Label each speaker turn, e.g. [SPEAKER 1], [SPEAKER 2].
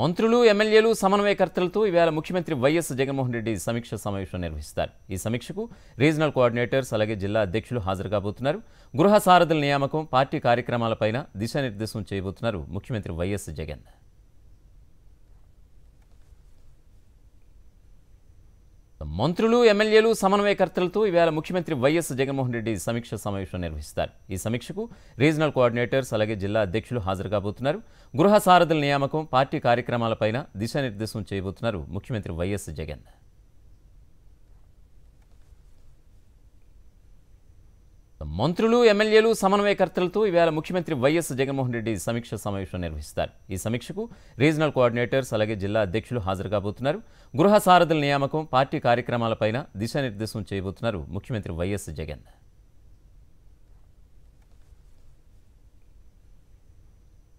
[SPEAKER 1] మంత్రులు ఎమ్మెల్యేలు సమన్వయకర్తలతో ఇవాళ ముఖ్యమంత్రి వైఎస్ జగన్మోహన్ రెడ్డి సమీక్ష సమావేశం నిర్వహిస్తారు ఈ సమీక్షకు రీజనల్ కోఆర్డినేటర్స్ అలాగే జిల్లా అధ్యక్షులు హాజరు కాబోతున్నారు గృహ సారథుల నియామకం పార్టీ కార్యక్రమాలపైన దిశానిర్దేశం చేయబోతున్నారు ముఖ్యమంత్రి వైఎస్ జగన్ మంత్రులు ఎమ్మెల్యేలు సమన్వయకర్తలతో ఈవేళ ముఖ్యమంత్రి వైఎస్ జగన్మోహన్ రెడ్డి సమీక్ష సమావేశం నిర్వహిస్తారు ఈ సమీక్షకు రీజనల్ కోఆర్డినేటర్స్ అలాగే జిల్లా అధ్యక్షులు హాజరు కాబోతున్నారు గృహ సారథుల నియామకం పార్టీ కార్యక్రమాలపైన దిశానిర్దేశం చేయబోతున్నారు ముఖ్యమంత్రి వైఎస్ జగన్ మంత్రులు ఎమ్మెల్యేలు సమన్వయకర్తలతో ఈవేళ ముఖ్యమంత్రి వైఎస్ జగన్మోహన్ రెడ్డి సమీక్ష సమావేశం నిర్వహిస్తారు ఈ సమీక్షకు రీజనల్ కోఆర్డినేటర్స్ అలాగే జిల్లా అధ్యక్షులు హాజరు కాబోతున్నారు గృహ సారథుల నియామకం పార్టీ కార్యక్రమాలపైన దిశానిర్దేశం చేయబోతున్నారు ముఖ్యమంత్రి వైఎస్ జగన్